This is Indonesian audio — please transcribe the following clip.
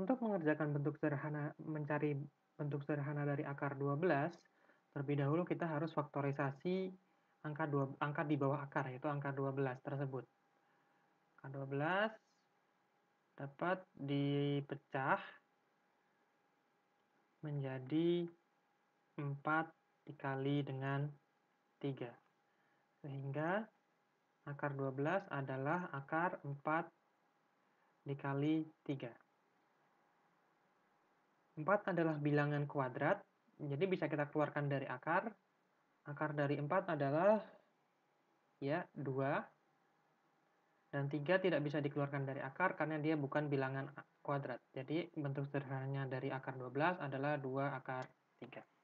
Untuk mengerjakan bentuk sederhana, mencari bentuk sederhana dari akar 12, terlebih dahulu kita harus faktorisasi angka, 2, angka di bawah akar, yaitu angka 12 tersebut. Angka 12 dapat dipecah menjadi 4 dikali dengan 3. Sehingga akar 12 adalah akar 4 dikali 3. 4 adalah bilangan kuadrat, jadi bisa kita keluarkan dari akar. Akar dari 4 adalah ya 2. Dan 3 tidak bisa dikeluarkan dari akar karena dia bukan bilangan kuadrat. Jadi bentuk sederhananya dari akar 12 adalah 2 akar 3.